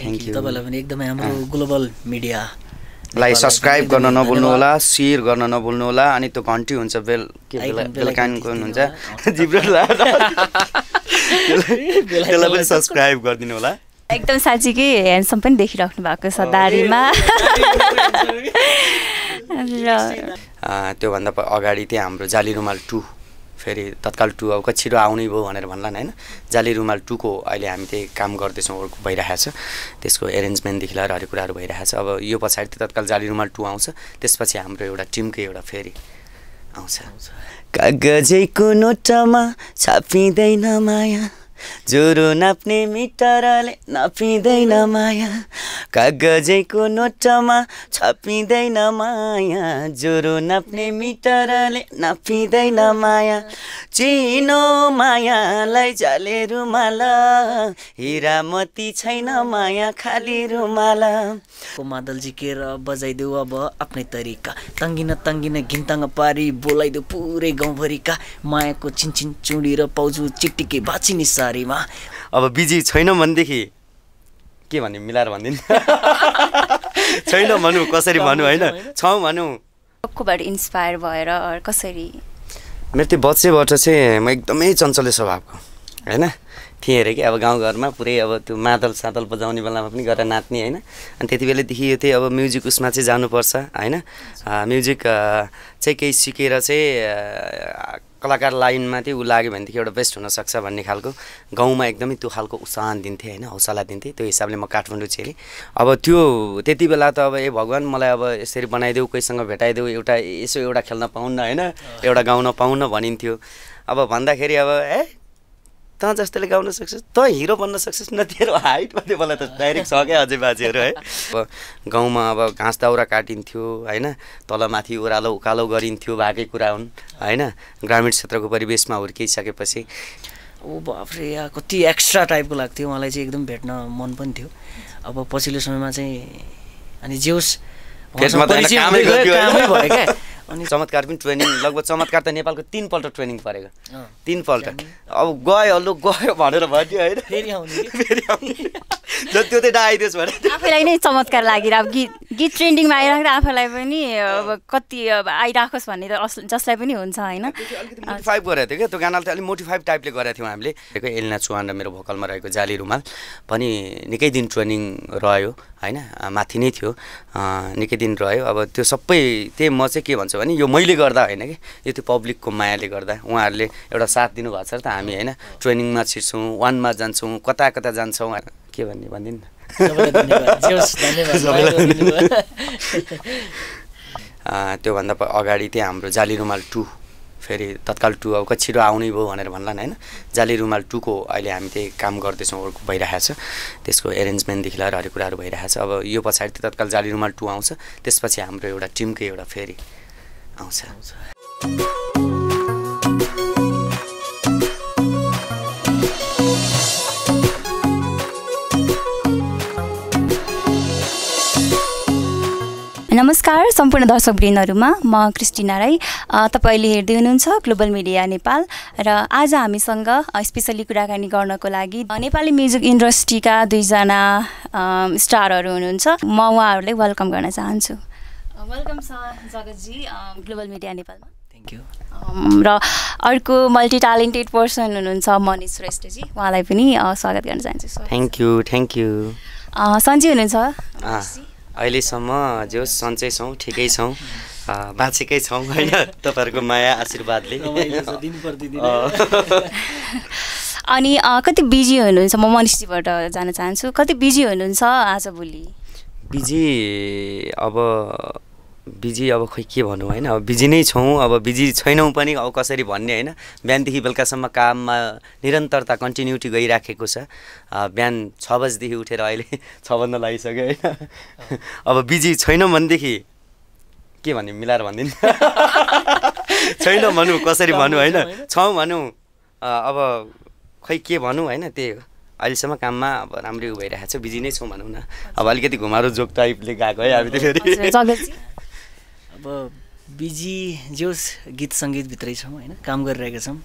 Thank you तपाईँलाई पनि एकदमै हाम्रो ग्लोबल मिडिया लाई सब्सक्राइब गर्न होला सेयर गर्न होला अनि त्यो घन्टी हुन्छ बेल के बेलकानको हुन्छ त्यसलाई पनि सब्सक्राइब गरिदिनु होला एकदम साँच्चीकै ह्यान्डसम पनि देखिराख्नु भएको छ दारीमा र त्योभन्दा अगाडि त्यहाँ हाम्रो जाली रुमाल टू फेरि तत्काल टु अब कछिरो आउने भयो भनेर भन्लान् होइन जाली रुमाल टूको अहिले हामी त्यही काम गर्दैछौँ वर्क छ त्यसको एरेन्जमेन्टदेखि लिएर हरेक कुराहरू भइरहेको छ अब यो पछाडि तत्काल जाली रुमाल टू आउँछ त्यसपछि हाम्रो एउटा टिमकै एउटा फेरि आउँछ कागजैको नोटमा छापिँदैन माया ज्वरो नाप्ने मिटरले नापिँदैन माया कागजैको नोटमा छपिँदैन माया ज्वरो नाप्ने मिटरले नापिँदैन माया चिनो मायालाई जाले रुमाला हिरामती छैन माया खाली रुमाला मादल झिकेर बजाइदेऊ अब आफ्नै तरिका तङ्गिन तङ्गिन घिन्ताङ पारी बोलाइदेऊ पुरै गाउँभरिका मायाको छिनछिन चुडी र पाउजु चिटिके भाँचिने सारीमा अब बिजी छैन भनेदेखि के भन्ने मिलाएर भनिदिनु छैन भनौँ कसरी भनौँ होइन छौँ भनौँ कोबाट इन्सपायर भएर कसरी मेरो त्यो बच्चेबाट चाहिँ म एकदमै चञ्चले स्वभावको होइन थिएँ अरे कि अब गाउँघरमा पुरै अब त्यो मादल सादल बजाउने बेलामा पनि गएर नाच्ने होइन अनि त्यति बेलादेखि यो त्यही अब म्युजिक उसमा चाहिँ जानुपर्छ होइन म्युजिक चाहिँ केही सिकेर चाहिँ कलाकार लाइनमा चाहिँ ऊ लाग्यो भनेदेखि एउटा बेस्ट हुनसक्छ भन्ने खालको गाउँमा एकदमै त्यो खालको उत्साहन दिन्थेँ होइन हौसला दिन्थेँ त्यो हिसाबले म काठमाडौँ छेलेँ अब त्यो त्यति बेला त अब ए भगवान् मलाई अब यसरी बनाइदेऊ कोहीसँग भेटाइदेऊ एउटा यसो एउटा खेल्न पाउन्न होइन एउटा गाउन पाउन्न भनिन्थ्यो अब भन्दाखेरि अब ए त जस्तैले गाउन सक्छस् त हिरो बन्न सक्छस् न तेरो हाइट त्यो मलाई त डाइरेक्ट छ क्या अझै बाजेहरू है अब गाउँमा अब घाँस दाउरा काटिन्थ्यो होइन तलमाथि ओह्रालो उकालो गरिन्थ्यो भएकै कुरा हुन् होइन ग्रामीण क्षेत्रको परिवेशमा हुर्किसकेपछि ऊ बाफ्रे कति एक्स्ट्रा टाइपको लाग्थ्यो मलाई चाहिँ एकदम भेट्न मन पनि थियो अब पछिल्लो समयमा चाहिँ अनि जेउस अनि चमत्कार पनि ट्रेनिङ लगभग चमत्कार त नेपालको तिनपल्ट ट्रेनिङ परेको तिनपल्ट अब गयो लु गयो भनेर भन्यो होइन फेरि आउने त्यो चाहिँ नआइदियोस् भने आफैलाई नै चमत्कार अब गीत गीत ट्रेन्डिङमा आइराख्दा आफैलाई पनि अब कति अब आइराखोस् भन्ने त जसलाई पनि हुन्छ होइन मोटिफाइभ गरेको थियो क्या त्यो गानालाई अलिक मोटिफाइभ टाइपले गरेको थियौँ हामीले एलिना चुहान र मेरो भोकलमा रहेको जाली रुमाल पनि निकै दिन ट्रेनिङ रह्यो होइन माथि नै थियो निकै दिन रह्यो अब त्यो सबै त्यही म चाहिँ के भन्छु भने यो मैले गर्दा होइन कि यो त्यो पब्लिकको मायाले गर्दा उहाँहरूले एउटा साथ दिनुभएको छ त हामी होइन ट्रेनिङमा छिर्छौँ वानमा जान्छौँ कता कता जान्छौँ के भन्ने भनिदिनु त्योभन्दा अगाडि त्यहाँ हाम्रो जाली रुमाल टू फेरि तत्काल टू अब छिटो आउने भयो भनेर भन्ला होइन जाली रुमाल टूको अहिले हामी त्यही काम गर्दैछौँ वर्क भइरहेको छ त्यसको एरेन्जमेन्टदेखि लिएर हरेक कुराहरू भइरहेको छ अब यो पछाडि चाहिँ तत्काल जाली रुमाल टू आउँछ त्यसपछि हाम्रो एउटा टिमकै एउटा फेरि आउँछ नमस्कार सम्पूर्ण दर्शक म क्रिस्टिना राई तपाईँले हेर्दै हुनुहुन्छ ग्लोबल मिडिया नेपाल र आज हामीसँग स्पेसली कुराकानी गर्नको लागि नेपाली म्युजिक इन्डस्ट्रीका दुईजना स्टारहरू हुनुहुन्छ म उहाँहरूलाई वेलकम गर्न चाहन्छु welcome sir Jagatji global media नेपालमा थ्याङ्क यू र अर्को मल्टी ट्यालेन्टेड पर्सन हुनुहुन्छ मनिष श्रेष्ठजी उहाँलाई पनि स्वागत गर्न चाहन्छु thank you thank you Sanji हुनुहुन्छ अहिलेसम्म जो सन्चै छौँ ठिकै छौँ बाँचेकै छौँ होइन तपाईँहरूको माया आशीर्वादले अनि कति बिजी हुनुहुन्छ म मनिषजीबाट जान चाहन्छु कति बिजी हुनुहुन्छ आजभोलि बिजी अब बिजी अब खोइ के भनौँ होइन अब बिजी नै छौँ अब बिजी छैनौँ पनि अब कसरी भन्ने होइन बिहानदेखि बेलुकासम्म काममा निरन्तरता कन्टिन्युटी गइराखेको छ बिहान छ बजीदेखि उठेर अहिले छ बज्न लागिसक्यो होइन अब बिजी छैनौँ भनेदेखि के भन्यो मिलाएर भनिदिनु छैनौँ भनौँ कसरी भनौँ होइन छौँ भनौँ अब खै के भनौँ होइन त्यही हो अहिलेसम्म काममा अब राम्रै भइरहेको छ बिजी नै छौँ भनौँ न अब अलिकति घुमारो जोक टाइपले गएको है हामी फेरि अब बिजी जोस् गीत सङ्गीतभित्रै छौँ होइन काम गरिरहेका छौँ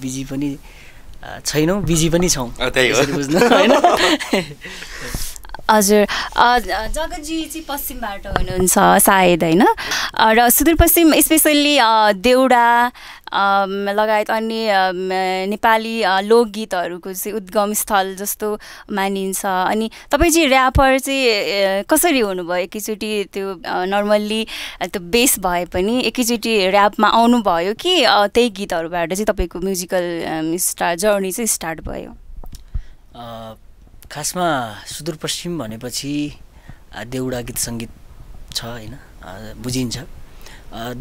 बिजी पनि छैनौँ बिजी पनि छौँ बुझ्नु होइन हजुर जगतजी चाहिँ पश्चिमबाट हुनुहुन्छ सायद होइन र सुदूरपश्चिम स्पेसल्ली देउडा लगायत अन्य नेपाली लोकगीतहरूको चाहिँ उद्गम स्थल जस्तो मानिन्छ अनि तपाईँ चाहिँ ऱ्यापर चाहिँ कसरी हुनुभयो एकैचोटि त्यो नर्मल्ली त्यो बेस भए पनि एकैचोटि ऱ्यापमा आउनुभयो कि त्यही गीतहरूबाट चाहिँ तपाईँको म्युजिकल स्टार जर्नी चाहिँ स्टार्ट भयो खासमा सुदूरपश्चिम भनेपछि देउडा गीत सङ्गीत छ होइन बुझिन्छ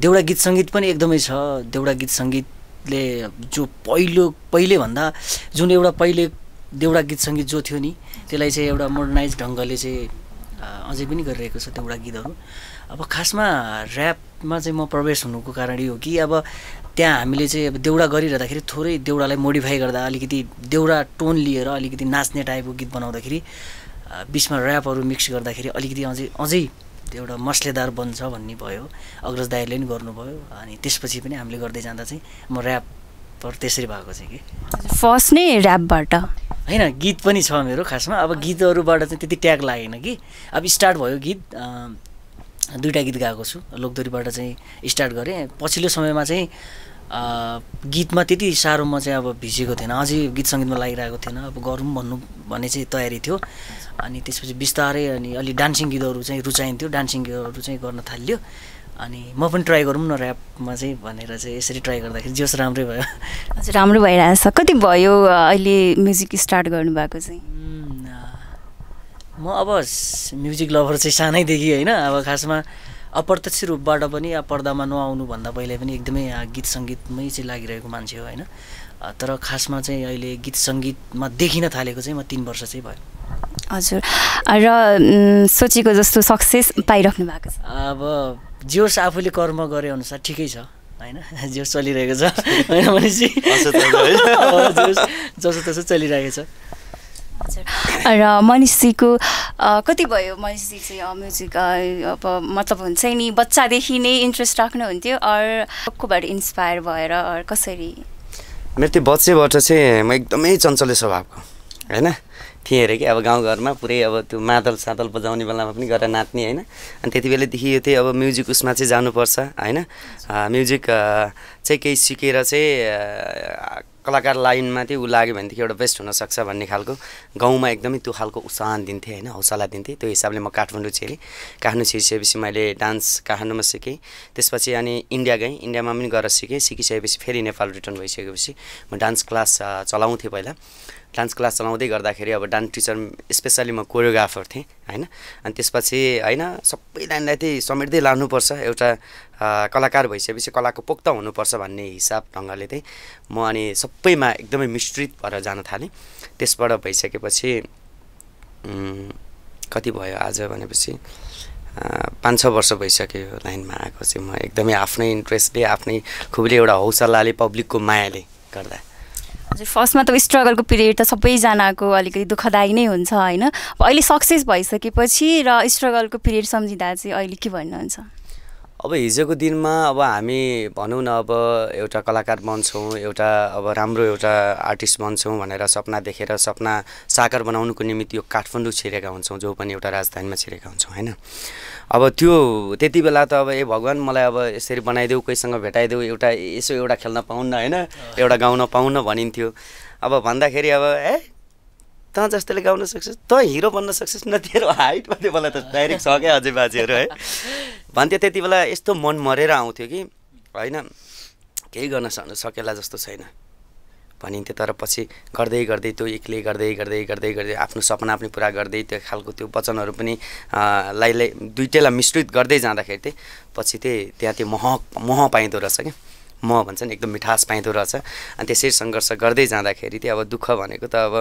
देउडा गीत सङ्गीत पनि एकदमै छ देउडा गीत सङ्गीतले जो पहिलो पहिलेभन्दा जुन एउटा पहिले देउडा गीत सङ्गीत जो थियो नि त्यसलाई चाहिँ एउटा मोडर्नाइज ढङ्गले चाहिँ अझै पनि गरिरहेको छ देउडा गीतहरू अब खासमा ऱ्यापमा चाहिँ म प्रवेश हुनुको कारण यो हो कि अब त्यहाँ हामीले चाहिँ अब देउडा गरिरहँदाखेरि थोरै देउडालाई मोडिफाई गर्दा अलिकति देउडा टोन लिएर अलिकति नाच्ने टाइपको गीत बनाउँदाखेरि बिचमा ऱ्यापहरू मिक्स गर्दाखेरि अलिकति अझै अझै एउटा मसलेदार बन्छ भन्ने भयो अग्रज दाईले पनि गर्नुभयो अनि त्यसपछि पनि हामीले गर्दै जाँदा चाहिँ म ऱ्यापर त्यसरी भएको चाहिँ कि फर्स्ट नै ऱ्यापबाट होइन गीत पनि छ मेरो खासमा अब गीतहरूबाट चाहिँ त्यति ट्याग लागेन कि अब स्टार्ट भयो गीत दुईवटा गीत गाएको छु लोकदोरीबाट चाहिँ स्टार्ट गरेँ पछिल्लो समयमा चाहिँ गीतमा त्यति साह्रो म चाहिँ अब भिजेको थिएन अझै गीत सङ्गीतमा लागिरहेको थिएन अब गरौँ भन्नु भन्ने चाहिँ तयारी थियो अनि त्यसपछि बिस्तारै अनि अलि डान्सिङ गीतहरू चाहिँ रुचाइन्थ्यो डान्सिङ गीतहरू चाहिँ गर्न थालियो अनि म पनि ट्राई गरौँ न ऱ्यापमा चाहिँ भनेर चाहिँ यसरी ट्राई गर्दाखेरि जस राम्रै भयो हजुर राम्रो भइरहेछ कति भयो अहिले म्युजिक स्टार्ट गर्नुभएको चाहिँ म अब म्युजिक लभर चाहिँ सानैदेखि होइन अब खासमा अप्रत्यक्ष रूपबाट पनि अब पर्दामा नआउनुभन्दा पहिले पनि एकदमै गीत सङ्गीतमै चाहिँ लागिरहेको मान्छे हो होइन तर खासमा चाहिँ अहिले गीत सङ्गीतमा देखिन थालेको चाहिँ म तिन वर्ष चाहिँ भयो हजुर र सोचेको जस्तो सक्सेस पाइराख्नु भएको छ अब जोस आफूले कर्म गरे अनुसार ठिकै छ होइन जोस चलिरहेको छ होइन भनेपछि जसो तसो चलिरहेको छ र मनिषजीको कति भयो मनिषजी चाहिँ म्युजिक अब मतलब हुन्छ नि बच्चादेखि नै इन्ट्रेस्ट राख्नुहुन्थ्यो अर कोबाट इन्सपायर भएर कसरी मेरो त्यो बच्चेबाट चाहिँ म एकदमै चञ्चले स्वभावको होइन थिएँ अरे कि अब गाउँघरमा पुरै अब त्यो मादल सादल बजाउने बेलामा पनि गरेर नाच्ने होइन अनि त्यति बेलादेखि यो चाहिँ अब म्युजिक उसमा चाहिँ जानुपर्छ होइन म्युजिक चाहिँ केही सिकेर चाहिँ कलाकार लाइनमा चाहिँ ऊ लाग्यो भनेदेखि एउटा बेस्ट हुनसक्छ भन्ने खालको गाउँमा एकदमै त्यो खालको उत्साहन दिन्थेँ होइन हौसला दिन्थेँ त्यो हिसाबले म काठमाडौँ छिरेँ काठमाडौँ छिरिसकेपछि मैले डान्स काठमाडौँमा सिकेँ त्यसपछि अनि इन्डिया गएँ इन्डियामा पनि गएर सिकेँ सिकिसकेपछि फेरि नेपाल रिटर्न भइसकेपछि म डान्स क्लास चलाउँथेँ पहिला डान्स क्लास चलाउँदै गर्दाखेरि अब डान्स टिचर स्पेसली म कोरियोग्राफर थिएँ होइन अनि त्यसपछि होइन सबै लाइनलाई त्यही समेट्दै लानुपर्छ एउटा कलाकार भइसकेपछि कलाको पोख्त हुनुपर्छ भन्ने हिसाब ढङ्गले चाहिँ म अनि सबैमा एकदमै मिश्रित भएर जान थालेँ त्यसबाट भइसकेपछि कति भयो आज भनेपछि पाँच छ वर्ष भइसक्यो लाइनमा आएको चाहिँ म एकदमै आफ्नै इन्ट्रेस्टले आफ्नै खुबले एउटा हौसलाले पब्लिकको मायाले गर्दा हजुर फर्स्टमा त स्ट्रगलको पिरियड त सबैजनाको अलिकति दुःखदायी नै हुन्छ होइन अब अहिले सक्सेस भइसकेपछि र स्ट्रगलको पिरियड सम्झिँदा चाहिँ अहिले के भन्नुहुन्छ अब हिजोको दिनमा अब हामी भनौँ न अब एउटा कलाकार बन्छौँ एउटा अब राम्रो एउटा आर्टिस्ट बन्छौँ भनेर सपना देखेर सपना साकार बनाउनुको निमित्त यो काठमाडौँ छिरेका हुन्छौँ जो पनि एउटा राजधानीमा छिरेका हुन्छौँ होइन अब त्यो त्यति बेला त अब ए भगवान् मलाई अब यसरी बनाइदेऊ कोहीसँग भेटाइदेऊ एउटा यसो एउटा खेल्न पाउन्न होइन एउटा गाउन पाउन्न भनिन्थ्यो अब भन्दाखेरि अब ए त जस्तैले गाउन सक्छस् त हिरो बन्न सक्छस् न तेरो हाइट त्यो मलाई त डाइरेक्ट छ क्या अझै बाजेहरू है भन्थ्यो त्यति बेला यस्तो मन मरेर आउँथ्यो कि होइन केही गर्न सक्नु सकेला जस्तो छैन भनिन्थ्यो तर पछि गर्दै गर्दै त्यो एक्लै गर्दै गर्दै गर्दै गर्दै आफ्नो सपना पनि पुरा गर्दै त्यो खालको त्यो वचनहरू पनि लाई दुइटैलाई मिश्रित गर्दै जाँदाखेरि चाहिँ पछि चाहिँ त्यहाँ त्यो मह मह पाइँदो रहेछ क्या म भन्छन् एकदम मिठास पाइँदो रहेछ अनि त्यसरी सङ्घर्ष गर्दै जाँदाखेरि चाहिँ अब दुःख भनेको त अब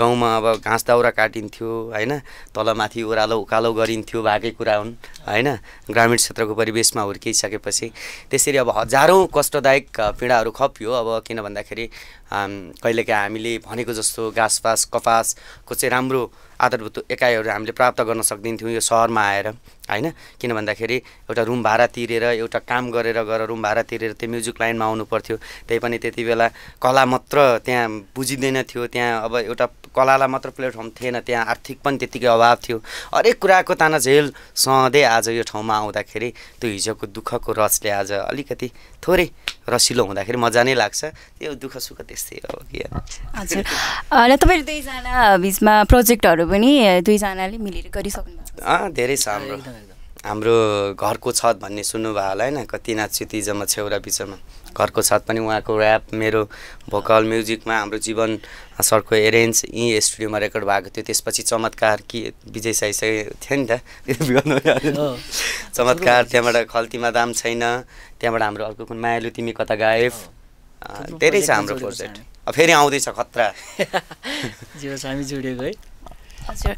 गाउँमा अब घाँस दाउरा काटिन्थ्यो होइन तलमाथि ओह्रालो उकालो गरिन्थ्यो भएकै कुरा हुन् होइन ग्रामीण क्षेत्रको परिवेशमा हुर्किसकेपछि त्यसरी अब हजारौँ कष्टदायक पीडाहरू खपियो अब किन भन्दाखेरि कहिलेकाहीँ हामीले भनेको जस्तो घाँसपास कपासको चाहिँ राम्रो आधारभूत एकाइहरू हामीले प्राप्त गर्न सक्दैनथ्यौँ यो सहरमा आएर होइन किन भन्दाखेरि एउटा रुम भाडा तिरेर एउटा काम गरेर गएर रुम भाडा तिरेर त्यो म्युजिक लाइनमा आउनु पर्थ्यो त्यही पनि त्यति बेला कला मात्र त्यहाँ बुझिँदैन थियो त्यहाँ अब एउटा कलालाई मात्र प्लेटफर्म थिएन त्यहाँ आर्थिक पनि त्यतिकै अभाव थियो हरेक कुराको ताना झेल सधैँ आज यो ठाउँमा आउँदाखेरि त्यो हिजोको दुःखको रसले आज अलिकति थोरै रसिलो हुँदाखेरि मजा नै लाग्छ त्यो दुःख सुख त्यस्तै हो कि हजुर र तपाईँहरू दुईजना बिचमा प्रोजेक्टहरू पनि दुईजनाले मिलेर गरिसक्नु धेरै छ हाम्रो हाम्रो घरको छत भन्ने सुन्नुभयो होला होइन कति नाच्यो तिजमा छेउरा बिचमा घरको साथ पनि उहाँको ऱ्याप मेरो भोकल म्युजिकमा हाम्रो जीवन सरको एरेन्ज यहीँ स्टुडियोमा रेकर्ड भएको थियो त्यसपछि चमत्कार कि विजय साई थियो नि त चमत्कार त्यहाँबाट खल्तीमा दाम छैन त्यहाँबाट हाम्रो अर्को कुन मायालु तिमी कता गायब धेरै छ हाम्रो प्रोजेक्ट फेरि आउँदैछ खतरा हामी जोडिएको है हजुर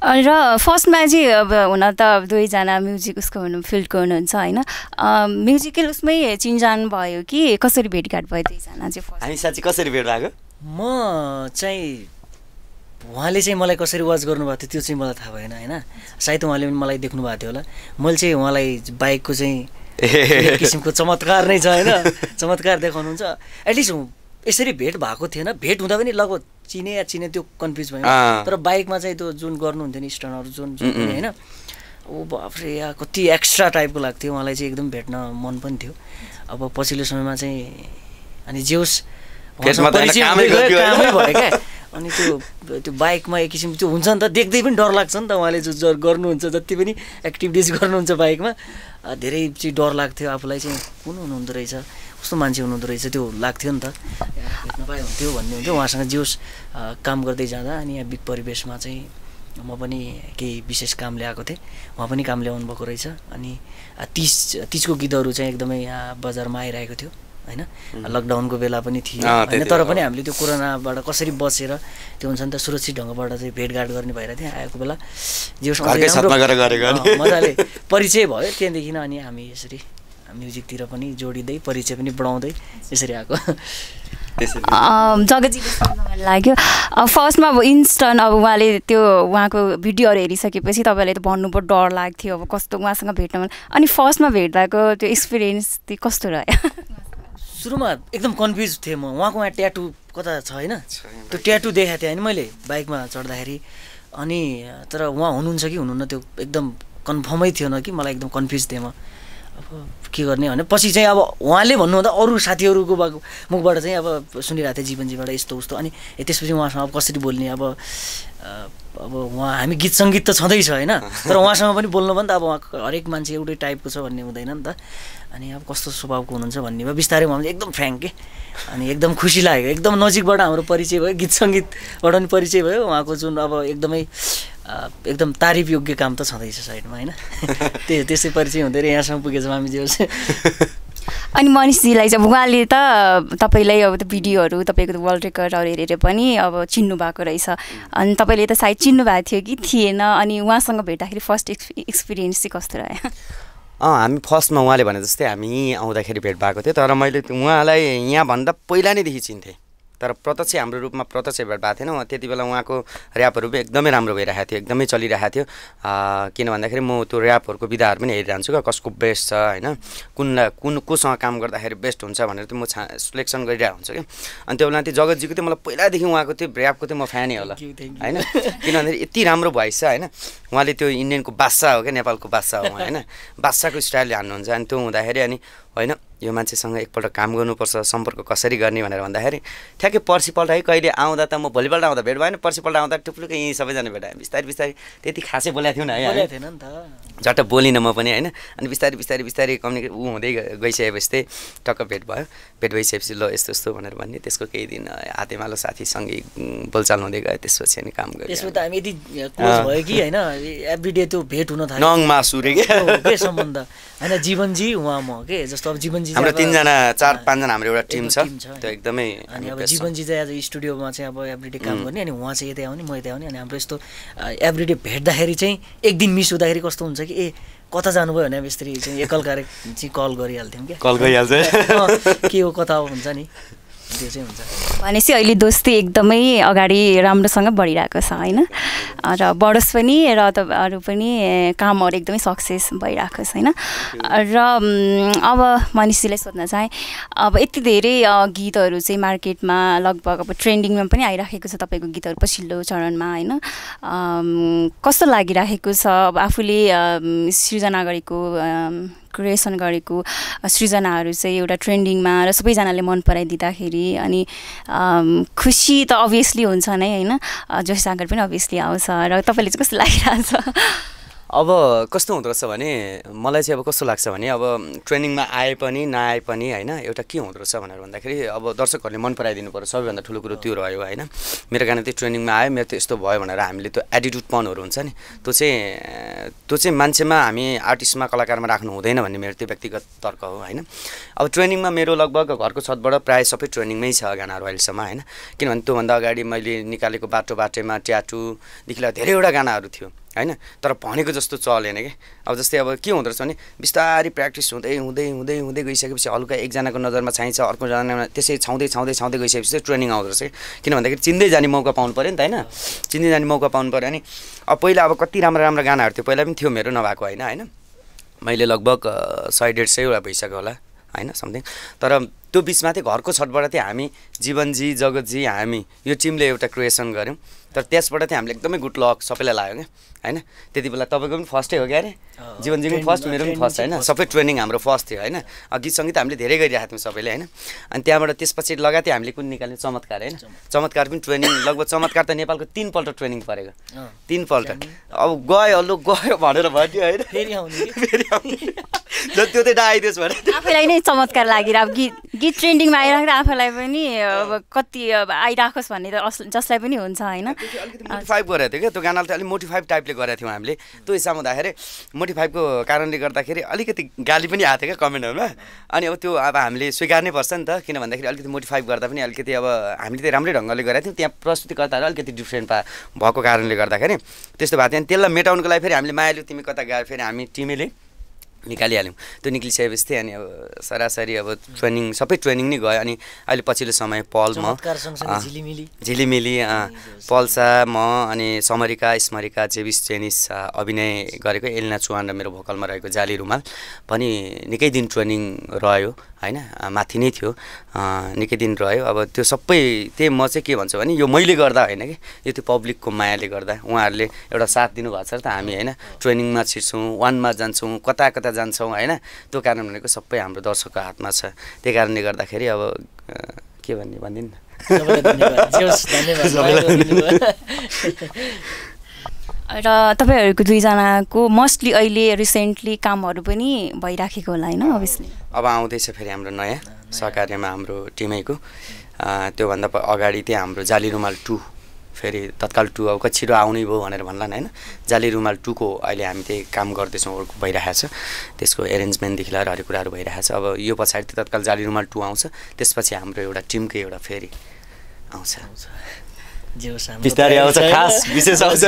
र फर्स्टमा चाहिँ अब हुन त अब दुईजना म्युजिक उसको हुनु फिल्डको हुनुहुन्छ होइन म्युजिकल उसमै चिन्जान भयो कि कसरी भेटघाट भयो दुईजना चाहिँ हामी साँच्ची कसरी भेट भएको म चाहिँ उहाँले चाहिँ मलाई कसरी वाच गर्नुभएको थियो त्यो चाहिँ मलाई थाहा भएन होइन सायद उहाँले पनि मलाई देख्नु भएको थियो होला मैले चाहिँ उहाँलाई बाइकको चाहिँ किसिमको चमत्कार नै छ होइन चमत्कार देखाउनुहुन्छ एटलिस्ट यसरी भेट भएको थिएन भेट हुँदा पनि लगभग चिने या चिने त्यो कन्फ्युज भयो तर बाइकमा चाहिँ त्यो जुन गर्नुहुन्थ्यो नि स्टनहरू जुन जुन होइन ऊ बाफ्रे या कति एक्स्ट्रा टाइपको लाग्थ्यो उहाँलाई चाहिँ एकदम भेट्न मन पनि थियो अब पछिल्लो समयमा चाहिँ अनि जे होस् भयो क्या अनि त्यो त्यो बाइकमा एक किसिम त्यो हुन्छ नि त देख्दै पनि डर लाग्छ नि त उहाँले जो गर्नुहुन्छ जति पनि एक्टिभिटिज गर्नुहुन्छ बाइकमा धेरै चाहिँ डर लाग्थ्यो आफूलाई चाहिँ कुन हुनुहुँदो रहेछ कस्तो मान्छे हुनुहुँदो रहेछ त्यो लाग्थ्यो नि त नपाए हुन्थ्यो भन्ने हुन्थ्यो उहाँसँग जिउस काम गर्दै जाँदा अनि यहाँ बिग परिवेशमा चाहिँ म पनि केही विशेष काम ल्याएको थिएँ उहाँ पनि काम ल्याउनु भएको रहेछ अनि तिज तिजको गीतहरू चाहिँ एकदमै यहाँ बजारमा आइरहेको थियो होइन लकडाउनको बेला पनि थियो होइन तर पनि हामीले त्यो कोरोनाबाट कसरी बसेर त्यो हुन्छ नि त सुरक्षित ढङ्गबाट चाहिँ भेटघाट गर्ने भइरहेको थियो आएको बेला जे मजाले परिचय भयो त्यहाँदेखि अनि हामी यसरी म्युजिकतिर पनि जोडिँदै परिचय पनि बढाउँदै यसरी आएको जगजी मलाई लाग्यो फर्स्टमा अब इन्स्टन्ट अब उहाँले त्यो उहाँको भिडियोहरू हेरिसकेपछि तपाईँले त भन्नु पो डर लाग्थ्यो अब कस्तो उहाँसँग भेट्न अनि फर्स्टमा भेट्दाको त्यो एक्सपिरियन्स त्यो कस्तो रह्यो सुरुमा एकदम कन्फ्युज थिएँ म उहाँको उहाँ ट्याटु कता छ होइन त्यो ट्याटु देखाएको थिएँ अनि मैले बाइकमा चढ्दाखेरि अनि तर उहाँ हुनुहुन्छ कि हुनुहुन्न त्यो एकदम कन्फर्मै थिएन कि मलाई एकदम कन्फ्युज थिएँ म के गर्ने भने पछि चाहिँ अब उहाँले भन्नुहुँदा अरू साथीहरूको मुखबाट चाहिँ अब सुनिरहेको थिएँ जीवनजीबाट यस्तो उस्तो अनि त्यसपछि उहाँसँग अब कसरी बोल्ने अब अब उहाँ हामी गीत सङ्गीत त छँदैछ होइन तर उहाँसँग पनि बोल्नु पनि त अब उहाँको हरेक मान्छे एउटै टाइपको छ भन्ने हुँदैन नि त अनि अब कस्तो स्वभावको हुनुहुन्छ भन्ने भयो बिस्तारै उहाँले एकदम फ्याङ के अनि एकदम खुसी लाग्यो एकदम नजिकबाट हाम्रो परिचय भयो गीत सङ्गीतबाट पनि परिचय भयो उहाँको जुन अब एकदमै एकदम तारिफ योग्य काम त छँदैछ साइडमा होइन त्यही त्यसै परिचय हुँदै यहाँसम्म पुगेछ हामी अनि मनिषजीलाई चाहिँ उहाँले त तपाईँलाई अब त्यो भिडियोहरू तपाईँको वर्ल्ड रेकर्डहरू हेरेर पनि अब चिन्नु भएको रहेछ अनि तपाईँले त सायद चिन्नु भएको थियो कि थिएन अनि उहाँसँग भेट्दाखेरि फर्स्ट एक्सपिरियन्स चाहिँ कस्तो रह्यो अँ हामी फर्स्टमा उहाँले भने जस्तै हामी आउँदाखेरि भेट भएको थियो तर मैले उहाँलाई यहाँभन्दा पहिला नैदेखि चिन्थेँ तर प्रत्यक्ष हाम्रो रूपमा प्रत्यक्ष भेट भएको थिएन त्यति बेला उहाँको ऱ्यापहरू पनि एकदमै राम्रो भइरहेको थियो एकदमै चलिरहेको थियो किन भन्दाखेरि म त्यो ऱ्यापहरूको विधाहरू पनि हेरिरहन्छु क्या कसको बेस्ट छ होइन कुनलाई कुन कोसँग काम गर्दाखेरि बेस्ट हुन्छ भनेर त्यो म छा सिलेक्सन गरिरहेको हुन्छु कि अनि त्यो बेला त्यो जगतजीको त्यो मलाई पहिलादेखि उहाँको त्यो ऱ्यापको त्यो म फ्यानै होला होइन किन भन्दाखेरि यति राम्रो भोइस छ होइन उहाँले त्यो इन्डियनको बादशाह हो क्या नेपालको बादशाह हो होइन बादशाहको स्टाइलले हान्नुहुन्छ अनि त्यो हुँदाखेरि अनि होइन यो मान्छेसँग एकपल्ट काम गर्नुपर्छ सम्पर्क कसरी गर्ने भनेर भन्दाखेरि ठ्याक्कै पर्सिपल्ट है कहिले आउँदा त म भोलिपल्ट आउँदा भेट भएन पर्सिपल्ट आउँदा टुप्लुकै यहीँ सबैजना भेटायो बिस्तारै बिस्तारै त्यति खासै बोलेको थिएन है थिएन नि त झट्ट बोलिनँ म पनि होइन अनि बिस्तारै बिस्तारै बिस्तारै कम्युनिकेट ऊ हुँदै गइसकेपछि त्यही टक्क भेट भयो भेट भइसकेपछि ल यस्तो यस्तो भनेर भन्ने त्यसको केही दिन हातेमालो साथीसँगै बोलचाल हुँदै गयो त्यसपछि अनि काम गयो त्यसमा त हामी यदि भयो कि होइन एभ्री डे त्यो भेट हुन थाल्यो नङ मासु रे के सम्बन्ध होइन जीवनजी उहाँ म के जस्तो अब जीवनजी हाम्रो तिनजना चार पाँचजना हाम्रो एउटा टिम छ त्यो एकदमै अनि अब जीवनजी चाहिँ आज स्टुडियोमा चाहिँ अब एभ्रिडे काम गर्ने अनि उहाँ चाहिँ यतै आउने म यतै आउने अनि हाम्रो यस्तो एभ्रिडे भेट्दाखेरि चाहिँ एक दिन मिस हुँदाखेरि कस्तो हुन्छ कि ए कता जानुभयो भने अब यसरी चाहिँ एकल कार्य चाहिँ कल गरिहाल्थ्यौँ क्या कल गरिहाल्छ के हो कता हुन्छ नि भनेपछि अहिले दोस्ती एकदमै अगाडि राम्रोसँग बढिरहेको छ होइन र बढोस् पनि र त अरू पनि कामहरू एकदमै सक्सेस भइरहेको छ होइन र अब मनिषीलाई सोध्न चाहे अब यति धेरै गीतहरू चाहिँ मार्केटमा लगभग अब ट्रेन्डिङमा पनि आइराखेको छ तपाईँको गीतहरू पछिल्लो चरणमा होइन कस्तो लागिराखेको छ अब आफूले सृजना गरेको क्रिएसन गरेको सृजनाहरू चाहिँ एउटा ट्रेन्डिङमा र सबैजनाले मन पराइदिँदाखेरि अनि खुसी त अभियसली हुन्छ नै होइन जोसागर पनि अभियसली आउँछ र तपाईँले चाहिँ कस्तो लागिरहेको छ अब कस्तो हुँदो रहेछ भने मलाई चाहिँ अब कस्तो लाग्छ भने अब ट्रेनिङमा आए पनि नआए पनि होइन एउटा के हुँदो रहेछ भनेर भन्दाखेरि अब दर्शकहरूले मन पराइदिनु पऱ्यो सबैभन्दा ठुलो कुरो त्यो रह्यो होइन मेरो गाना त्यो ट्रेनिङमा आयो मेरो त यस्तो भयो भनेर हामीले त्यो एटिट्युड पनहरू हुन्छ नि त्यो चाहिँ त्यो चाहिँ मान्छेमा हामी आर्टिस्टमा कलाकारमा राख्नु हुँदैन भन्ने मेरो त्यो व्यक्तिगत तर्क हो होइन अब ट्रेनिङमा मेरो लगभग घरको छतबाट प्रायः सबै ट्रेनिङमै छ गानाहरू अहिलेसम्म होइन किनभने त्योभन्दा अगाडि मैले निकालेको बाटो बाटोमा ट्याटुदेखि लिएर धेरैवटा गानाहरू थियो होइन तर भनेको जस्तो चलेन कि अब जस्तै अब के हुँदो रहेछ भने बिस्तारै प्र्याक्टिस हुँदै हुँदै हुँदै हुँदै गइसकेपछि हल्का एकजनाको नजरमा छाइन्छ अर्कोजना त्यसै छाउँदै छाउँदै छाउँदै गइसकेपछि चाहिँ ट्रेनिङ आउँदो रहेछ किन भन्दाखेरि चिन्दै जाने मौका पाउनु पऱ्यो नि त होइन चिन्दै जाने मौका पाउनु पऱ्यो अनि अब पहिला अब कति राम्रो राम्रो गानाहरू थियो पहिला पनि थियो मेरो नभएको होइन होइन मैले लगभग सय डेढ सयवटा भइसक्यो होला होइन समथिङ तर त्यो बिचमा चाहिँ घरको छतबाट चाहिँ हामी जीवनजी जगतजी हामी यो टिमले एउटा क्रिएसन गऱ्यौँ तर त्यसबाट चाहिँ हामीले एकदमै गुड लक सबैलाई लाग्यो क्या होइन त्यति बेला तपाईँको पनि फर्स्टै हो क्या अरे जीवनजीको पनि फर्स्ट मेरो पनि फर्स्ट होइन सबै ट्रेनिङ हाम्रो फर्स्ट थियो होइन गीत सङ्गीत हामीले धेरै गरिरहेको थियौँ सबैले होइन अनि त्यहाँबाट त्यसपछि लगातार हामीले कुन निकाल्ने चमत्कार होइन चमत्कार पनि ट्रेनिङ लगभग चमत्कार त नेपालको तिनपल्ट ट्रेनिङ परेको तिनपल्ट अब गयो अल्लो गयो भनेर भन्यो होइन फेरि त्यो चाहिँ नआइदियोस् भने आफैलाई नै चमत्कार लागेर अब गीत गीत ट्रेन्डिङमा आइराख्दा आफूलाई पनि अब कति अब आइराखोस् भन्ने त जसलाई पनि हुन्छ होइन मोटिफाइभ गरेको थियो क्या त्यो गानालाई अलिक मोटिफाइभ टाइपले गरेको थियौँ हामीले त्यो हिसाब हुँदाखेरि मोटिफाइभको कारणले गर्दाखेरि अलिकति गाली पनि आएको थियो क्या कमेन्टहरूमा अनि अब त्यो अब हामीले स्वीकार्नै पर्छ नि त किन भन्दाखेरि अलिकति मोटिफाइभ गर्दा पनि अलिकति अब हामीले त राम्रै ढङ्गले गरेको थियौँ त्यहाँ प्रस्तुतिकर्ताहरू अलिकति डिफ्रेन्ट भएको कारणले गर्दाखेरि त्यस्तो भएको थियो त्यसलाई मेटाउनुको लागि फेरि हामीले मायाल्यौँ तिमी कता गएर फेरि हामी टिमेले निकालिहाल्यौँ त्यो निक्लिसकेपछि थिएँ अनि अब सरासरी अब ट्रेनिङ सबै ट्रेनिङ नै गयो अनि अहिले पछिल्लो समय पल म झिलिमिली पल्सा म अनि समरिका स्मरिका जेबिस चेनिस अभिनय गरेको एलिना चुहान र मेरो भोकलमा रहेको जाली रुमाल पनि निकै दिन ट्रेनिङ रह्यो होइन माथि नै थियो निकै दिन रह्यो अब त्यो सबै त्यही म चाहिँ के भन्छु भने यो मैले गर्दा होइन कि यो त्यो पब्लिकको मायाले गर्दा उहाँहरूले एउटा साथ दिनुभएको छ त हामी होइन ट्रेनिङमा छिर्छौँ वानमा जान्छौँ कता कता जान्छौँ होइन त्यो कारण भनेको सबै हाम्रो दर्शकको हातमा छ त्यही कारणले गर्दाखेरि अब के भन्ने भनिदिनु न र तपाईँहरूको दुईजनाको मोस्टली अहिले रिसेन्टली कामहरू पनि भइराखेको होला होइन अभियसली अब आउँदैछ फेरि हाम्रो नयाँ सहकार्यमा हाम्रो टिमैको त्योभन्दा अगाडि त्यहाँ हाम्रो जाली रुमाल टू फेरि तत्काल टू अब छिटो आउनै भयो भनेर नि होइन जाली रुमाल टूको अहिले हामी त्यही काम गर्दैछौँ भइरहेको छ त्यसको एरेन्जमेन्टदेखि लिएर हरेक कुराहरू भइरहेको छ अब यो पछाडि त तत्काल जाली रुमाल टू आउँछ त्यसपछि हाम्रो एउटा टिमकै एउटा फेरि आउँछ बिस्तारै आउँछ खास विशेष आउँछ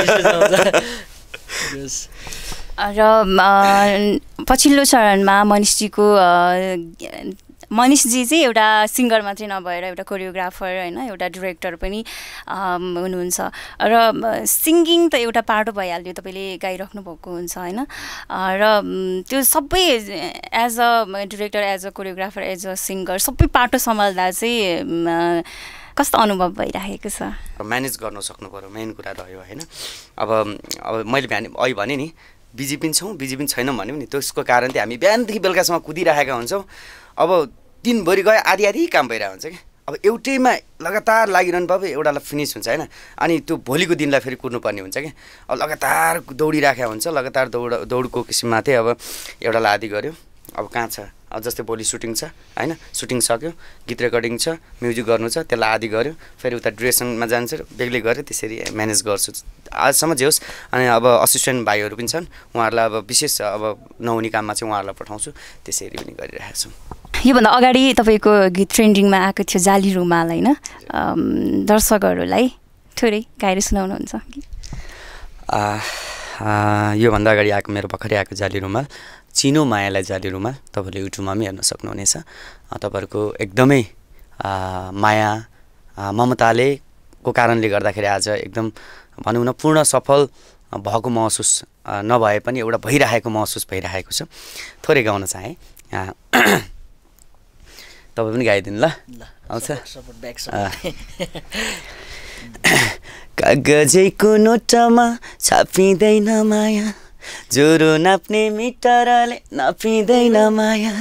र पछिल्लो चरणमा मनिषजीको मनिषजी चाहिँ एउटा सिङ्गर मात्रै नभएर एउटा कोरियोग्राफर होइन एउटा डिरेक्टर पनि हुनुहुन्छ र सिङ्गिङ त एउटा पाटो भइहाल्यो तपाईँले गाइराख्नु भएको हुन्छ होइन र त्यो सबै as a director as a choreographer as a singer सबै पाटो सम्हाल्दा चाहिँ कस्तो अनुभव भइराखेको छ म्यानेज गर्न सक्नु पऱ्यो मेन कुरा रह्यो होइन अब अब मैले बिहान अहिले भने नि बिजी पनि छौँ बिजी पनि छैनौँ भन्यो नि त्यसको कारण चाहिँ हामी बिहानदेखि बेलुकासम्म कुदिराखेका हुन्छौँ अब दिनभरि गयो आधी आधी काम भइरहेको हुन्छ कि अब एउटैमा लगातार लागिरहनु पाए एउटालाई फिनिस हुन्छ होइन अनि त्यो भोलिको दिनलाई फेरि कुर्नुपर्ने हुन्छ कि अब लगातार दौडिराखेको हुन्छ लगातार दौड दौडको किसिममा चाहिँ अब एउटालाई आधी गऱ्यो अब कहाँ छ अब जस्तै भोलि सुटिङ छ होइन सुटिङ सक्यो गीत रेकर्डिङ छ म्युजिक गर्नु छ त्यसलाई आदि गऱ्यो फेरि उता ड्रेसनमा जान्छ बेग्लै गऱ्यो त्यसरी म्यानेज गर्छु आजसम्म जे होस् अनि अब असिस्टेन्ट भाइहरू पनि छन् उहाँहरूलाई अब विशेष अब नहुने काममा चाहिँ उहाँहरूलाई पठाउँछु त्यसरी पनि गरिरहेको छु योभन्दा अगाडि तपाईँको गीत ट्रेन्डिङमा आएको थियो जाली रुमाल होइन दर्शकहरूलाई थोरै गाएर सुनाउनुहुन्छ योभन्दा अगाडि आएको मेरो भर्खरै आएको जाली रुमाल चिनो मायालाई जाली तपाईँले युट्युबमा पनि हेर्न सक्नुहुनेछ तपाईँहरूको एकदमै माया ममताले को कारणले गर्दाखेरि आज एकदम भनौँ न पूर्ण सफल भएको महसुस नभए पनि एउटा भइरहेको महसुस भइरहेको छ थोरै गाउन चाहे तपाईँ पनि गाइदिनु ल आउँछ कागजैको नोटमा छापिँदैन माया ज्वरो नाप्ने मिटरले नपिँदैन माया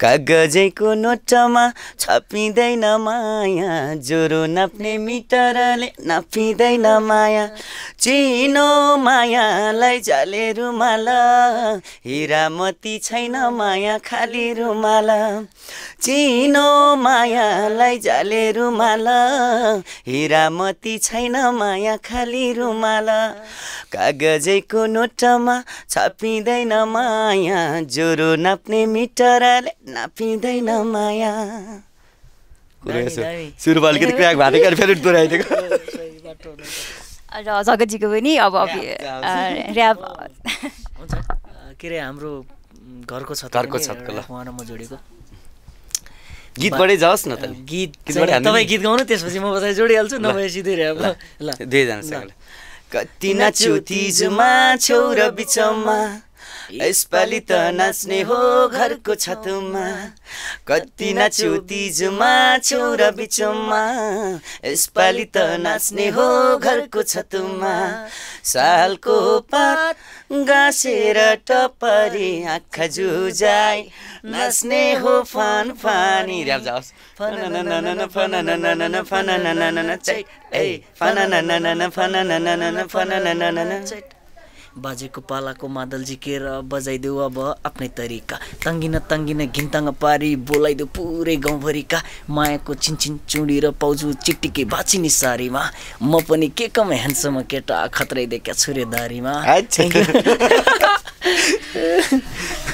कागजैको नोटमा छपिँदैन माया ज्वरो नाप्ने मिटरले नपिँदैन माया चिनो मायालाई जाले रुमाला हिरामती छैन माया खाली रुमाला चिनो मायालाई जाले रुमाला हिरामती छैन माया खाली रुमाला कागजैको नोटमा छपिँदैन माया ज्वरो नाप्ने मिटरले नापिँदैन माया फेरि र जगतजीको पनि अब ऱ्याप के अरे हाम्रो घरको छतको घरको छतको ल म जोडेको गीतबाटै जाओस् न त गीत तपाईँ गीत गाउनु त्यसपछि म पछाडि जोडिहाल्छु नभए सिधै ऱ्याप ल दुईजना कति नाच्यो तिजुमा छेउ र बिचमा यसपालि त नाच्ने हो घरको छतमा कति नाच्यो तिजुमा छेउ र बिचमा यसपालि त नाच्ने हो घरको छतमा सालको पात गाँसेर टपरी आँखा जुझाइ नाच्ने हो फान फानी फन फन फन फन फन फन ए फन फन फन फन बाजेको पालाको मादल झिकेर बजाइदेऊ अब आफ्नै तरिका तङ्गिन तङ्गिन घिन्ताङ पारी बोलाइदेऊ पुरै गाउँभरिका मायाको छिनछिन चुडी र पाउजु चिटिकी भाँचिनी सारीमा म पनि के कम ह्यान्डसम्म केटा खत्रै देख्या छुरेदारीमा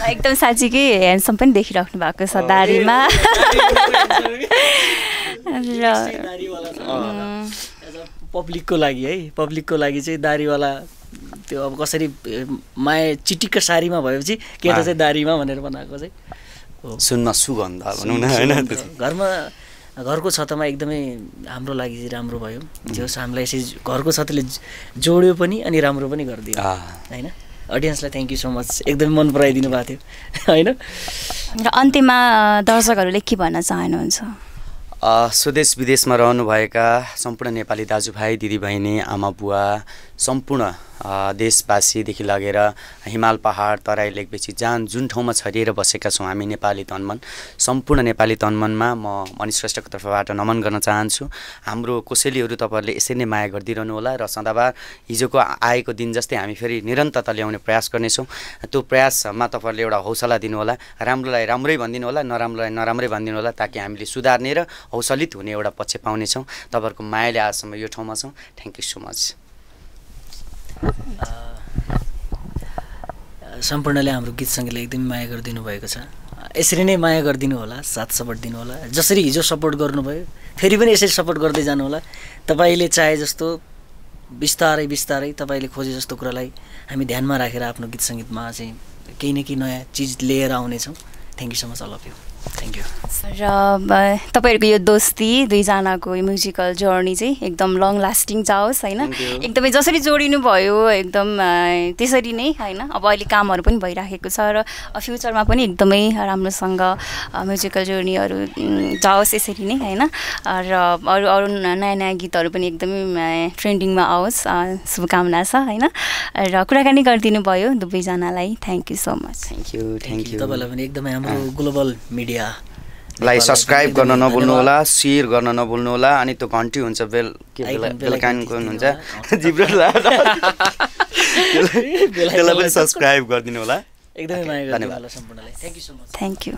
एकदम साँच्चीकै ह्यान्डसम पनि देखिराख्नु भएको छ दारीमा पब्लिकको लागि है पब्लिकको लागि चाहिँ दारीवाला त्यो अब कसरी माया चिटिक्क सारीमा भएपछि केटा चाहिँ दारीमा भनेर बनाएको चाहिँ सुनमा सुगन्ध भनौँ न होइन घरमा घरको छतमा एकदमै हाम्रो लागि राम्रो भयो जो हामीलाई यसरी घरको छतले जोड्यो पनि अनि राम्रो पनि गरिदियो होइन अडियन्सलाई थ्याङ्क यू सो मच एकदमै मन पराइदिनु भएको थियो होइन र अन्त्यमा दर्शकहरूले के भन्न चाहनुहुन्छ स्वदेश विदेशमा रहनुभएका सम्पूर्ण नेपाली दाजुभाइ दिदीबहिनी आमा बुवा सम्पूर्ण देशवासीदेखि लगेर हिमाल पहाड तराई लेखपछि जहाँ जुन ठाउँमा छरिएर बसेका छौँ हामी नेपाली तनमन सम्पूर्ण नेपाली तनमनमा म मनिष श्रेष्ठको तर्फबाट नमन गर्न चाहन्छु हाम्रो कोसेलीहरू तपाईँहरूले यसरी नै माया गरिदिइरहनु होला र सदाबार हिजोको आएको दिन जस्तै हामी फेरि निरन्तरता ल्याउने प्रयास गर्नेछौँ त्यो प्रयासमा तपाईँहरूले एउटा हौसला दिनुहोला राम्रोलाई राम्रै भनिदिनु होला नराम्रोलाई नराम्रै भनिदिनु होला ताकि हामीले सुधार्ने र हौसलित हुने एउटा पक्ष पाउनेछौँ तपाईँहरूको मायाले आजसम्म यो ठाउँमा छौँ थ्याङ्क यू सो मच सम्पूर्णले हाम्रो गीत सङ्गीतले एकदमै माया गरिदिनु भएको छ यसरी नै माया गरिदिनु होला साथ सपोर्ट दिनुहोला जसरी हिजो सपोर्ट गर्नुभयो फेरि पनि यसरी सपोर्ट गर्दै जानुहोला तपाईँले चाहे जस्तो बिस्तारै बिस्तारै तपाईँले खोजे जस्तो कुरालाई हामी ध्यानमा राखेर आफ्नो गीत सङ्गीतमा चाहिँ केही न केही नयाँ चिज लिएर आउनेछौँ thank you so much all of you thank you र तपाईँहरूको यो दोस्ती दुईजनाको यो म्युजिकल जर्नी चाहिँ एकदम लङ लास्टिङ जाओस् होइन एकदमै जसरी जोडिनु भयो एकदम uh, त्यसरी नै होइन अब अहिले कामहरू पनि भइराखेको छ र फ्युचरमा पनि एकदमै राम्रोसँग म्युजिकल जर्नीहरू जाओस् यसरी नै होइन र अरू अरू नयाँ नयाँ गीतहरू पनि एकदमै ट्रेन्डिङमा uh, आओस् शुभकामना छ होइन र कुराकानी गरिदिनु भयो दुवैजनालाई thank you so much thank you thank you तपाईँलाई पनि एकदमै हाम्रो ग्लोबल ah. मिडिया मिडिया लाई सब्सक्राइब गर्न नभुल्नु होला सेयर गर्न नभुल्नु होला अनि त्यो घन्टी हुन्छ बेल के बेलकानको हुन्छ जिब्रो त्यसलाई पनि सब्सक्राइब गरिदिनु होला एकदमै माया गर्नु सम्पूर्णलाई thank you so much thank you